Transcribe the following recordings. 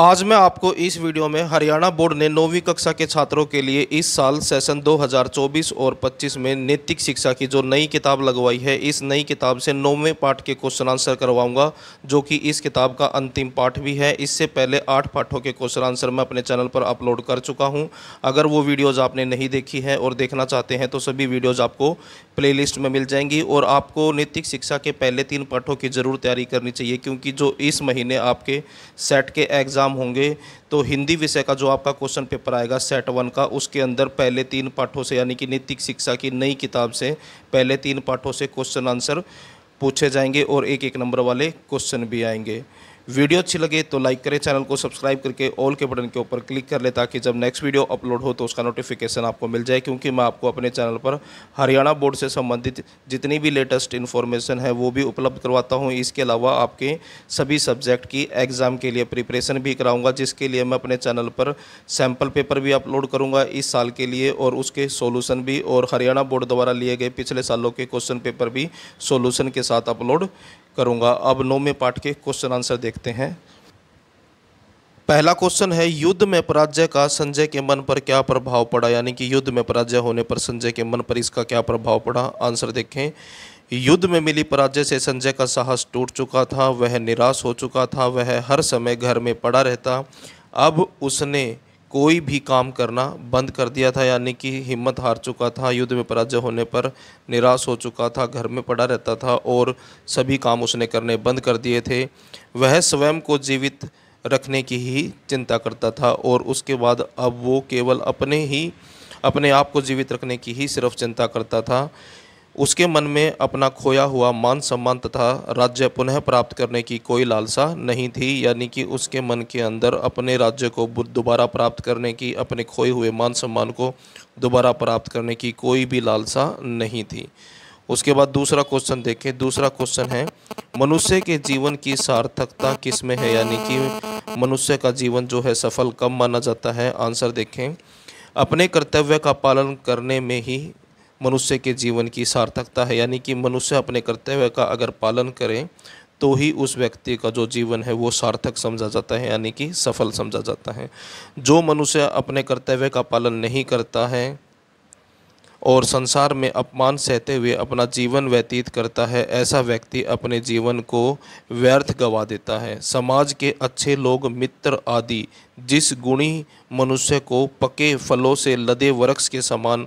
आज मैं आपको इस वीडियो में हरियाणा बोर्ड ने नौवीं कक्षा के छात्रों के लिए इस साल सेशन 2024 और 25 में नैतिक शिक्षा की जो नई किताब लगवाई है इस नई किताब से नौवें पाठ के क्वेश्चन आंसर करवाऊंगा जो कि इस किताब का अंतिम पाठ भी है इससे पहले आठ पाठों के क्वेश्चन आंसर मैं अपने चैनल पर अपलोड कर चुका हूँ अगर वो वीडियोज़ आपने नहीं देखी है और देखना चाहते हैं तो सभी वीडियोज़ आपको प्ले में मिल जाएंगी और आपको नैतिक शिक्षा के पहले तीन पाठों की ज़रूर तैयारी करनी चाहिए क्योंकि जो इस महीने आपके सेट के एग्ज़ाम एग्ज़ाम होंगे तो हिंदी विषय का जो आपका क्वेश्चन पेपर आएगा सेट वन का उसके अंदर पहले तीन पाठों से यानी कि नैतिक शिक्षा की नई किताब से पहले तीन पाठों से क्वेश्चन आंसर पूछे जाएंगे और एक एक नंबर वाले क्वेश्चन भी आएंगे वीडियो अच्छी लगे तो लाइक करें चैनल को सब्सक्राइब करके ऑल के बटन के ऊपर क्लिक कर ले ताकि जब नेक्स्ट वीडियो अपलोड हो तो उसका नोटिफिकेशन आपको मिल जाए क्योंकि मैं आपको अपने चैनल पर हरियाणा बोर्ड से संबंधित जितनी भी लेटेस्ट इन्फॉर्मेशन है वो भी उपलब्ध करवाता हूँ इसके अलावा आपके सभी सब्जेक्ट की एग्ज़ाम के लिए प्रिपरेशन भी कराऊँगा जिसके लिए मैं अपने चैनल पर सैम्पल पेपर भी अपलोड करूँगा इस साल के लिए और उसके सोल्यूशन भी और हरियाणा बोर्ड द्वारा लिए गए पिछले सालों के क्वेश्चन पेपर भी सोल्यूशन के साथ अपलोड करूंगा अब नौवें पाठ के क्वेश्चन आंसर देखते हैं पहला क्वेश्चन है युद्ध में पराजय का संजय के मन पर क्या प्रभाव पड़ा यानी कि युद्ध में पराजय होने पर संजय के मन पर इसका क्या प्रभाव पड़ा आंसर देखें युद्ध में मिली पराजय से संजय का साहस टूट चुका था वह निराश हो चुका था वह हर समय घर में पड़ा रहता अब उसने कोई भी काम करना बंद कर दिया था यानी कि हिम्मत हार चुका था युद्ध में पराजय होने पर निराश हो चुका था घर में पड़ा रहता था और सभी काम उसने करने बंद कर दिए थे वह स्वयं को जीवित रखने की ही चिंता करता था और उसके बाद अब वो केवल अपने ही अपने आप को जीवित रखने की ही सिर्फ चिंता करता था उसके मन में अपना खोया हुआ मान सम्मान तथा राज्य पुनः प्राप्त करने की कोई लालसा नहीं थी यानी कि उसके मन के अंदर अपने राज्य को दोबारा प्राप्त करने की अपने खोए हुए मान सम्मान को दोबारा प्राप्त करने की कोई भी लालसा नहीं थी उसके बाद दूसरा क्वेश्चन देखें दूसरा क्वेश्चन है मनुष्य के जीवन की सार्थकता किस में है यानी कि मनुष्य का जीवन जो है सफल कम माना जाता है आंसर देखें अपने कर्तव्य का पालन करने में ही मनुष्य के जीवन की सार्थकता है यानी कि मनुष्य अपने कर्तव्य का अगर पालन करें तो ही उस व्यक्ति का जो जीवन है वो सार्थक समझा जाता है यानी कि सफल समझा जाता है जो मनुष्य अपने कर्तव्य का पालन नहीं करता है और संसार में अपमान सहते हुए अपना जीवन व्यतीत करता है ऐसा व्यक्ति अपने जीवन को व्यर्थ गवा देता है समाज के अच्छे लोग मित्र आदि जिस गुणी मनुष्य को पके फलों से लदे वृक्ष के समान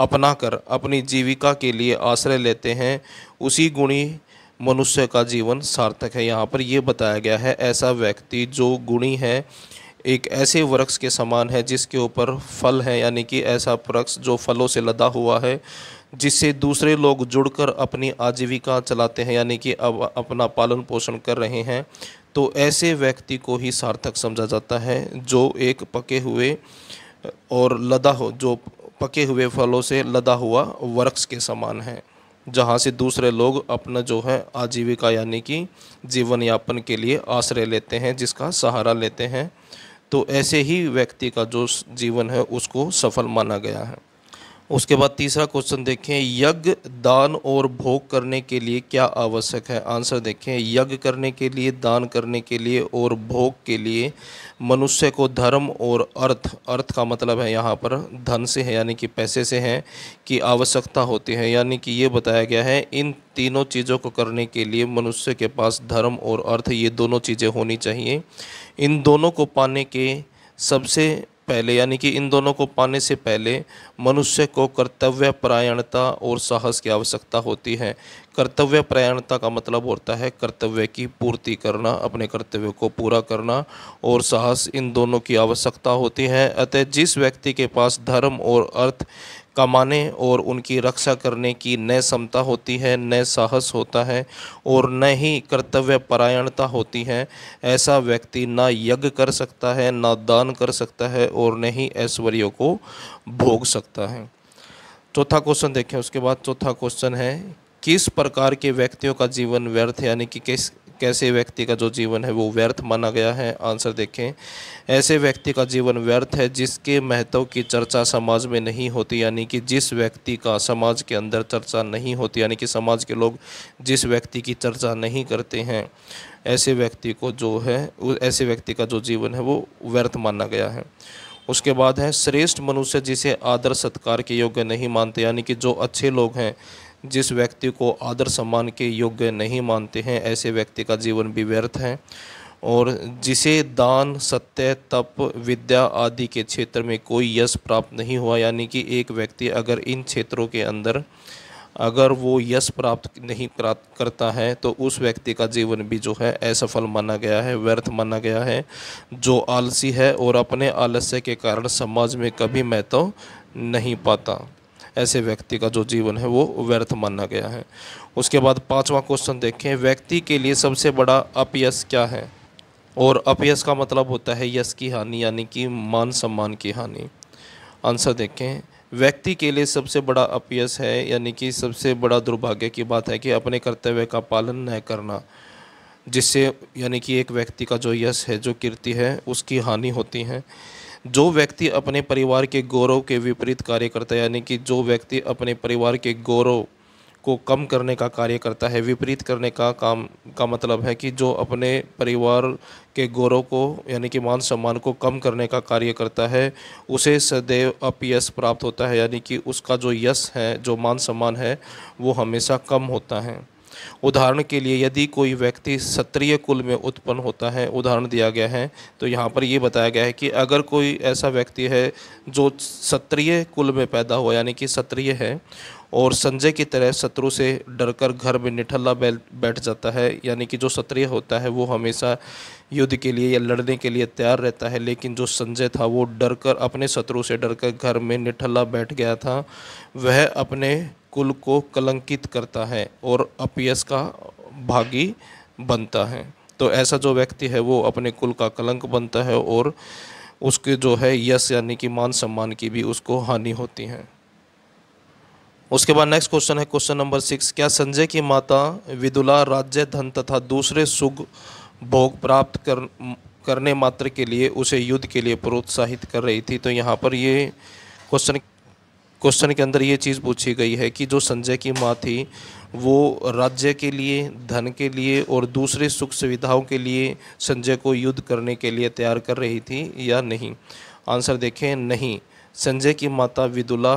अपनाकर अपनी जीविका के लिए आश्रय लेते हैं उसी गुणी मनुष्य का जीवन सार्थक है यहाँ पर यह बताया गया है ऐसा व्यक्ति जो गुणी है एक ऐसे वृक्ष के समान है जिसके ऊपर फल है यानी कि ऐसा वृक्ष जो फलों से लदा हुआ है जिससे दूसरे लोग जुड़कर अपनी आजीविका चलाते हैं यानी कि अब अपना पालन पोषण कर रहे हैं तो ऐसे व्यक्ति को ही सार्थक समझा जाता है जो एक पके हुए और लदा हो जो पके हुए फलों से लदा हुआ वृक्ष के समान है जहाँ से दूसरे लोग अपना जो है आजीविका यानी कि जीवन यापन के लिए आश्रय लेते हैं जिसका सहारा लेते हैं तो ऐसे ही व्यक्ति का जो जीवन है उसको सफल माना गया है उसके बाद तीसरा क्वेश्चन देखें यज्ञ दान और भोग करने के लिए क्या आवश्यक है आंसर देखें यज्ञ करने के लिए दान करने के लिए और भोग के लिए मनुष्य को धर्म और अर्थ अर्थ का मतलब है यहाँ पर धन से है यानी कि पैसे से है कि आवश्यकता होती है यानी कि ये बताया गया है इन तीनों चीज़ों को करने के लिए मनुष्य के पास धर्म और अर्थ ये दोनों चीज़ें होनी चाहिए इन दोनों को पाने के सबसे पहले यानी कि इन दोनों को पाने से पहले मनुष्य को कर्तव्य परायणता और साहस की आवश्यकता होती है कर्तव्य परायणता का मतलब होता है कर्तव्य की पूर्ति करना अपने कर्तव्य को पूरा करना और साहस इन दोनों की आवश्यकता होती है अतः जिस व्यक्ति के पास धर्म और अर्थ कमाने और उनकी रक्षा करने की न क्षमता होती है न साहस होता है और न ही कर्तव्य परायणता होती है ऐसा व्यक्ति ना यज्ञ कर सकता है ना दान कर सकता है और न ही ऐश्वर्यों को भोग सकता है चौथा क्वेश्चन देखें उसके बाद चौथा क्वेश्चन है किस प्रकार के व्यक्तियों का जीवन व्यर्थ यानी कि किस कैसे व्यक्ति का जो जीवन है वो व्यर्थ माना गया है आंसर देखें ऐसे व्यक्ति का जीवन व्यर्थ है जिसके महत्व की चर्चा समाज में नहीं होती यानी कि जिस व्यक्ति का समाज के अंदर चर्चा नहीं होती यानी कि समाज के लोग जिस व्यक्ति की चर्चा नहीं करते हैं ऐसे व्यक्ति को जो है ऐसे व्यक्ति का जो जीवन है वो व्यर्थ माना गया है उसके बाद है श्रेष्ठ मनुष्य जिसे आदर सत्कार के योग्य नहीं मानते यानी कि जो अच्छे लोग हैं जिस व्यक्ति को आदर सम्मान के योग्य नहीं मानते हैं ऐसे व्यक्ति का जीवन भी व्यर्थ है और जिसे दान सत्य तप विद्या आदि के क्षेत्र में कोई यश प्राप्त नहीं हुआ यानी कि एक व्यक्ति अगर इन क्षेत्रों के अंदर अगर वो यश प्राप्त नहीं करता है तो उस व्यक्ति का जीवन भी जो है असफल माना गया है व्यर्थ माना गया है जो आलसी है और अपने आलस्य के कारण समाज में कभी महत्व तो नहीं पाता ऐसे व्यक्ति का जो जीवन है वो व्यर्थ माना गया है उसके बाद पांचवा क्वेश्चन देखें व्यक्ति के लिए सबसे बड़ा अपयस क्या है और अपयस का मतलब होता है यश की हानि यानी कि मान सम्मान की हानि आंसर देखें व्यक्ति के लिए सबसे बड़ा अपयस है यानी कि सबसे बड़ा दुर्भाग्य की बात है कि अपने कर्तव्य का पालन न करना जिससे यानी कि एक व्यक्ति का जो यश है जो कीर्ति है उसकी हानि होती है जो व्यक्ति अपने परिवार के गौरव के विपरीत कार्य करता है यानी कि जो व्यक्ति अपने परिवार के गौरव को कम करने का कार्य करता है विपरीत करने का काम का मतलब है कि जो अपने परिवार के गौरव को यानी कि मान सम्मान को कम करने का कार्य करता है उसे सदैव अपयश प्राप्त होता है यानी कि उसका जो यश है जो मान सम्मान है वो हमेशा कम होता है उदाहरण के लिए यदि कोई व्यक्ति क्षत्रिय कुल में उत्पन्न होता है उदाहरण दिया गया है तो यहाँ पर ये बताया गया है कि अगर कोई ऐसा व्यक्ति है जो क्षत्रिय कुल में पैदा हुआ यानी कि क्षत्रिय है और संजय की तरह शत्रु से डरकर घर में निठल्ला बैठ जाता है यानी कि जो क्षत्रिय होता है वो हमेशा युद्ध के लिए या लड़ने के लिए तैयार रहता है लेकिन जो संजय था वो डरकर अपने शत्रु से डरकर घर में निठल्ला बैठ गया था वह अपने कुल को कलंकित करता है और अपयस का भागी बनता है तो ऐसा जो व्यक्ति है वो अपने कुल का कलंक बनता है और उसके जो है यश यानी कि मान सम्मान की भी उसको हानि होती है उसके बाद नेक्स्ट क्वेश्चन है क्वेश्चन नंबर सिक्स क्या संजय की माता विदुला राज्य धन तथा दूसरे सुख भोग प्राप्त कर करने मात्र के लिए उसे युद्ध के लिए प्रोत्साहित कर रही थी तो यहाँ पर ये क्वेश्चन क्वेश्चन के अंदर ये चीज़ पूछी गई है कि जो संजय की माँ थी वो राज्य के लिए धन के लिए और दूसरे सुख सुविधाओं के लिए संजय को युद्ध करने के लिए तैयार कर रही थी या नहीं आंसर देखें नहीं संजय की माता विदुला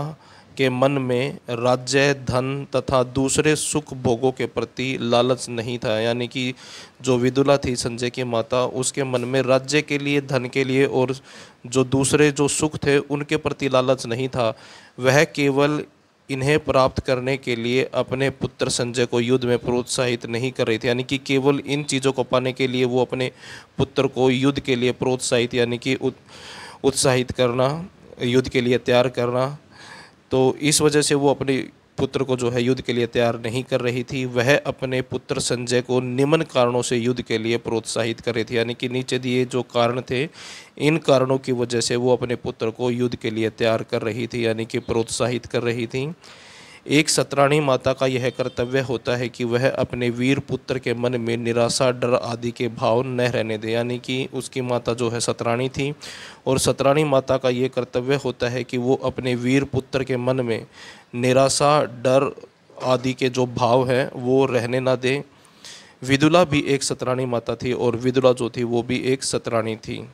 के मन में राज्य धन तथा दूसरे सुख भोगों के प्रति लालच नहीं था यानी कि जो विदुला थी संजय की माता उसके मन में राज्य के लिए धन के लिए और जो दूसरे जो सुख थे उनके प्रति लालच नहीं था वह केवल इन्हें प्राप्त करने के लिए अपने पुत्र संजय को युद्ध में प्रोत्साहित नहीं कर रही थी यानी कि केवल इन चीज़ों को पाने के लिए वो अपने पुत्र को युद्ध के लिए प्रोत्साहित यानी कि उत्साहित करना युद्ध के लिए तैयार करना तो इस वजह से वो अपने पुत्र को जो है युद्ध के लिए तैयार नहीं कर रही थी वह अपने पुत्र संजय को निम्न कारणों से युद्ध के लिए प्रोत्साहित कर रही थी यानी कि नीचे दिए जो कारण थे इन कारणों की वजह से वो अपने पुत्र को युद्ध के लिए तैयार कर रही थी यानी कि प्रोत्साहित कर रही थी एक सतराणी माता का यह कर्तव्य होता है कि वह अपने वीर पुत्र के मन में निराशा डर आदि के भाव न रहने दे यानी कि उसकी माता जो है सतराणी थी और सतराणी माता का ये कर्तव्य होता है कि वो अपने वीर पुत्र के मन में निराशा डर आदि के जो भाव हैं वो रहने ना दे विदुला भी एक सतराणी माता थी और विदुला जो थी वो भी एक सतराणी थी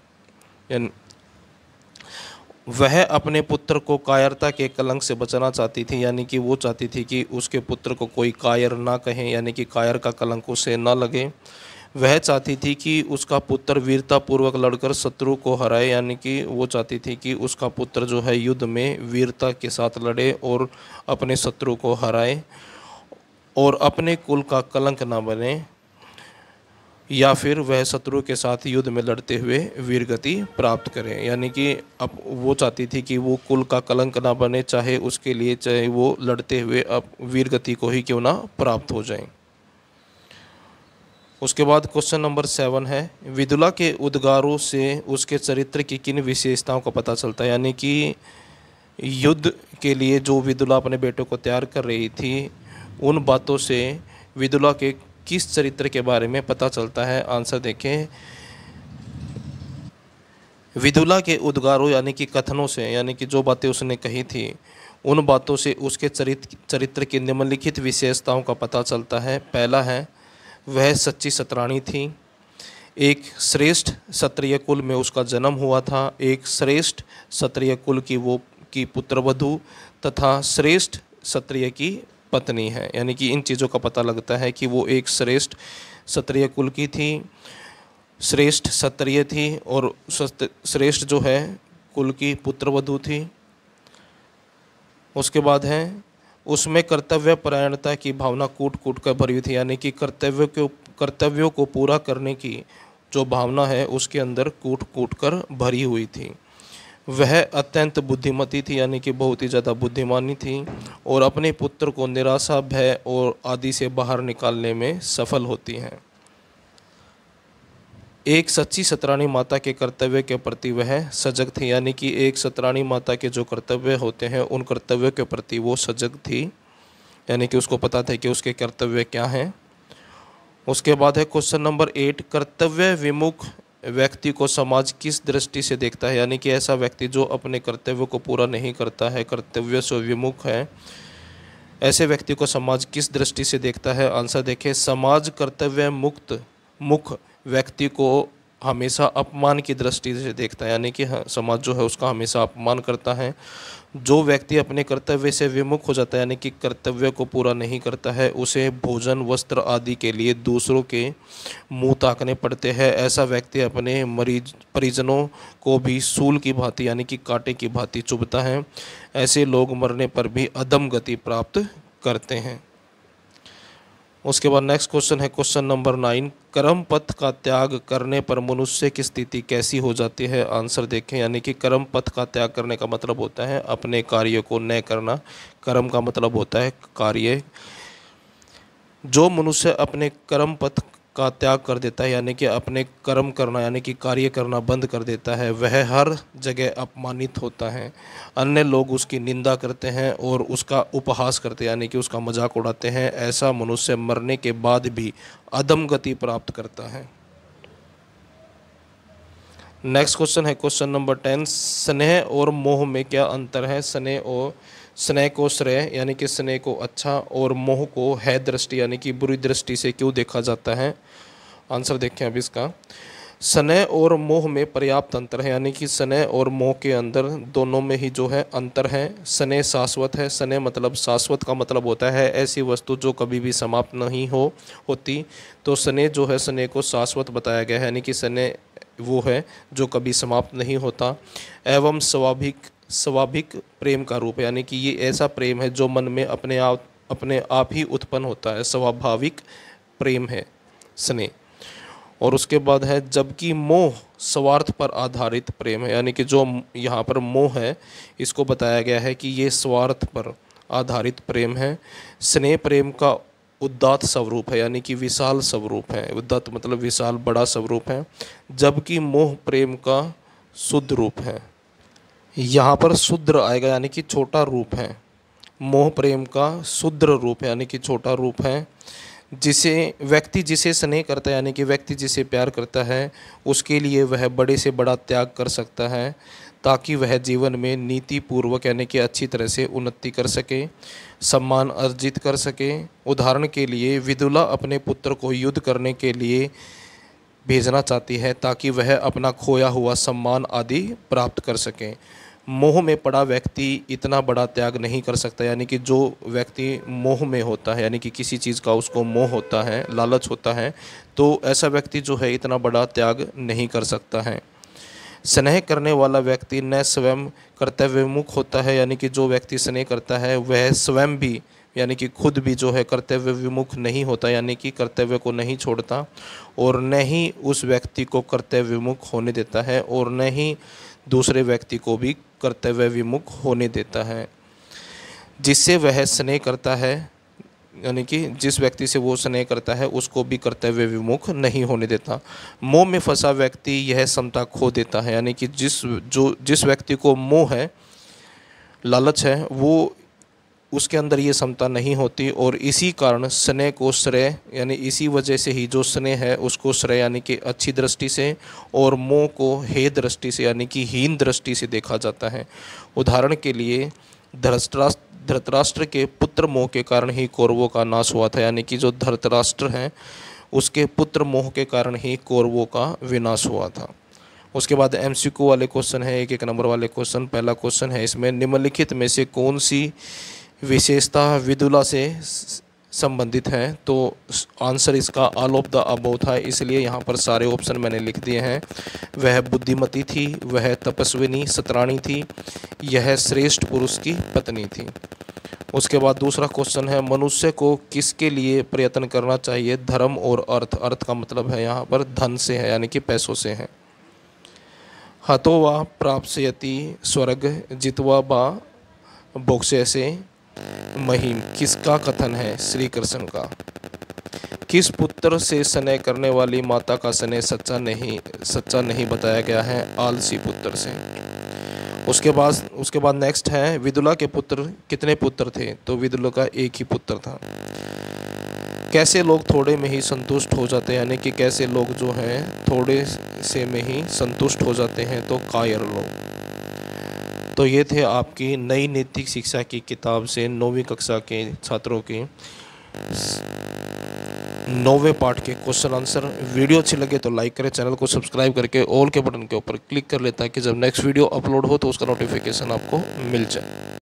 वह अपने पुत्र को कायरता के कलंक से बचाना चाहती थी यानी कि वो चाहती थी कि उसके पुत्र को कोई कायर ना कहें यानी कि कायर का कलंक उसे ना लगे वह चाहती थी कि उसका पुत्र वीरतापूर्वक लड़कर शत्रु को हराए यानी कि वो चाहती थी कि उसका पुत्र जो है युद्ध में वीरता के साथ लड़े और अपने शत्रु को हराए और अपने कुल का कलंक ना बने या फिर वह शत्रु के साथ युद्ध में लड़ते हुए वीरगति प्राप्त करें यानी कि अब वो चाहती थी कि वो कुल का कलंक ना बने चाहे उसके लिए चाहे वो लड़ते हुए अब वीरगति को ही क्यों ना प्राप्त हो जाएं उसके बाद क्वेश्चन नंबर सेवन है विदुला के उद्गारों से उसके चरित्र की किन विशेषताओं का पता चलता है यानी कि युद्ध के लिए जो विदुला अपने बेटों को तैयार कर रही थी उन बातों से विदुला के किस चरित्र के बारे में पता चलता है आंसर देखें विदुला के उद्गारों यानी कि कथनों से यानी कि जो बातें उसने कही थी उन बातों से उसके चरित्र चरित्र की निम्नलिखित विशेषताओं का पता चलता है पहला है वह सच्ची सतराणी थी एक श्रेष्ठ क्षत्रिय कुल में उसका जन्म हुआ था एक श्रेष्ठ क्षत्रिय कुल की वो की पुत्रवधु तथा श्रेष्ठ क्षत्रिय की पत्नी है यानी कि इन चीज़ों का पता लगता है कि वो एक श्रेष्ठ क्षत्रिय कुल की थी श्रेष्ठ क्षत्रिय थी और श्रेष्ठ जो है कुल की पुत्रवधु थी उसके बाद है उसमें कर्तव्य परायणता की भावना कूट कूट कर भरी हुई थी यानी कि कर्तव्य के कर्तव्यों को पूरा करने की जो भावना है उसके अंदर कूट कूट कर भरी हुई थी वह अत्यंत बुद्धिमती थी यानी कि बहुत ही ज़्यादा बुद्धिमानी थी और अपने पुत्र को निराशा भय और आदि से बाहर निकालने में सफल होती हैं एक सच्ची सतरानी माता के कर्तव्य के प्रति वह सजग थी यानी कि एक सतरानी माता के जो कर्तव्य होते हैं उन कर्तव्यों के प्रति वो सजग थी यानी कि उसको पता था कि उसके कर्तव्य क्या हैं उसके बाद है क्वेश्चन नंबर एट कर्तव्य विमुख व्यक्ति को समाज किस दृष्टि से देखता है यानी कि ऐसा व्यक्ति जो अपने कर्तव्य को पूरा नहीं करता है कर्तव्य से विमुख है ऐसे व्यक्ति को समाज किस दृष्टि से देखता है आंसर देखें समाज कर्तव्य मुक्त मुख व्यक्ति को हमेशा अपमान की दृष्टि से देखता है यानी कि हाँ, समाज जो है उसका हमेशा अपमान करता है जो व्यक्ति अपने कर्तव्य से विमुख हो जाता है यानी कि कर्तव्य को पूरा नहीं करता है उसे भोजन वस्त्र आदि के लिए दूसरों के मुंह ताकने पड़ते हैं ऐसा व्यक्ति अपने मरीज परिजनों को भी सूल की भांति यानी कि कांटे की भांति चुभता है ऐसे लोग मरने पर भी अदम गति प्राप्त करते हैं उसके बाद नेक्स्ट क्वेश्चन है क्वेश्चन नंबर नाइन कर्म पथ का त्याग करने पर मनुष्य की स्थिति कैसी हो जाती है आंसर देखें यानी कि कर्म पथ का त्याग करने का मतलब होता है अपने कार्य को न करना कर्म का मतलब होता है कार्य जो मनुष्य अपने कर्म पथ का त्याग कर देता है यानी कि अपने कर्म करना यानी कि कार्य करना बंद कर देता है वह हर जगह अपमानित होता है अन्य लोग उसकी निंदा करते हैं और उसका उपहास करते हैं यानी कि उसका मजाक उड़ाते हैं ऐसा मनुष्य मरने के बाद भी अदम गति प्राप्त करता है नेक्स्ट क्वेश्चन है क्वेश्चन नंबर टेन स्नेह और मोह में क्या अंतर है स्नेह और स्नेह को श्रेय यानी कि स्नेह को अच्छा और मोह को है दृष्टि यानी कि बुरी दृष्टि से क्यों देखा जाता है आंसर देखें अब इसका स्नेह और मोह में पर्याप्त अंतर है यानी कि स्नेह और मोह के अंदर दोनों में ही जो है अंतर है स्नेह शाश्वत है स्नेह मतलब शाश्वत का मतलब होता है ऐसी वस्तु जो कभी भी समाप्त नहीं हो होती तो स्नेह जो है स्नेह को शाश्वत बताया गया है यानी कि स्नेह वो है जो कभी समाप्त नहीं होता एवं स्वाभाविक स्वाभाविक प्रेम का रूप यानी कि ये ऐसा प्रेम है जो मन में अपने आप अपने आप ही उत्पन्न होता है स्वाभाविक प्रेम है स्नेह और उसके बाद है जबकि मोह स्वार्थ पर आधारित प्रेम है यानी कि जो यहाँ पर मोह है इसको बताया गया है कि ये स्वार्थ पर आधारित प्रेम है स्नेह प्रेम का उद्दात स्वरूप है यानी कि विशाल स्वरूप है उद्दात मतलब विशाल बड़ा स्वरूप है जबकि मोह प्रेम का शुद्ध रूप है यहाँ पर शूद्र आएगा यानी कि छोटा रूप है मोह प्रेम का शुद्र रूप है यानी कि छोटा रूप है जिसे व्यक्ति जिसे स्नेह करता है यानी कि व्यक्ति जिसे प्यार करता है उसके लिए वह बड़े से बड़ा त्याग कर सकता है ताकि वह जीवन में नीति पूर्वक यानी कि अच्छी तरह से उन्नति कर सके सम्मान अर्जित कर सके उदाहरण के लिए विदुला अपने पुत्र को युद्ध करने के लिए भेजना चाहती है ताकि वह अपना खोया हुआ सम्मान आदि प्राप्त कर सकें मोह में पड़ा व्यक्ति इतना बड़ा त्याग नहीं कर सकता यानी कि जो व्यक्ति मोह में होता है यानी कि किसी चीज़ का उसको मोह होता है लालच होता है तो ऐसा व्यक्ति जो है इतना बड़ा त्याग नहीं कर सकता है स्नेह करने वाला व्यक्ति न स्वयं कर्तव्यमुख होता है यानी कि जो व्यक्ति स्नेह करता है वह स्वयं भी यानी कि खुद भी जो है कर्तव्य विमुख नहीं होता यानी कि कर्तव्य को नहीं छोड़ता और न ही उस व्यक्ति को कर्तव्य विमुख होने देता है और न ही दूसरे व्यक्ति को भी कर्तव्य विमुख होने देता है जिससे वह स्नेह करता है यानी कि जिस व्यक्ति से वो स्नेह करता है उसको भी कर्तव्य विमुख नहीं होने देता मोह में फंसा व्यक्ति यह समता खो देता है यानी कि जिस जो जिस व्यक्ति को मोह है लालच है वो उसके अंदर ये क्षमता नहीं होती और इसी कारण स्नेह को श्रेय यानी इसी वजह से ही जो स्नेह है उसको श्रेय यानी कि अच्छी दृष्टि से और मोह को हे दृष्टि से यानी कि हीन दृष्टि से देखा जाता है उदाहरण के लिए धृतराष्ट्र धृतराष्ट्र के पुत्र मोह के कारण ही कौरवों का नाश हुआ था यानी कि जो धृतराष्ट्र हैं उसके पुत्र मोह के कारण ही कौरवों का विनाश हुआ था उसके बाद एम वाले क्वेश्चन है एक एक नंबर वाले क्वेश्चन पहला क्वेश्चन है इसमें निम्नलिखित में से कौन सी विशेषता विदुला से संबंधित है तो आंसर इसका ऑल ऑफ द अबो था इसलिए यहाँ पर सारे ऑप्शन मैंने लिख दिए हैं वह बुद्धिमती थी वह तपस्विनी सतराणी थी यह श्रेष्ठ पुरुष की पत्नी थी उसके बाद दूसरा क्वेश्चन है मनुष्य को किसके लिए प्रयत्न करना चाहिए धर्म और अर्थ अर्थ का मतलब है यहाँ पर धन से है यानी कि पैसों से है हतो व प्राप्त स्वर्ग जितवा बा बोक्से से महिम किसका कथन है श्री कृष्ण का किस पुत्र से स्नेह करने वाली माता का स्नेह सच्चा नहीं सच्चा नहीं बताया गया है आलसी पुत्र से उसके बाद उसके बाद नेक्स्ट है विदुला के पुत्र कितने पुत्र थे तो विदुला का एक ही पुत्र था कैसे लोग थोड़े में ही संतुष्ट हो जाते हैं यानी कि कैसे लोग जो हैं थोड़े से में ही संतुष्ट हो जाते हैं तो कायर लोग तो ये थे आपकी नई नैतिक शिक्षा की किताब से नौवीं कक्षा के छात्रों के नौवे पार्ट के क्वेश्चन आंसर वीडियो अच्छी लगे तो लाइक करें चैनल को सब्सक्राइब करके ऑल के बटन के ऊपर क्लिक कर है कि जब नेक्स्ट वीडियो अपलोड हो तो उसका नोटिफिकेशन आपको मिल जाए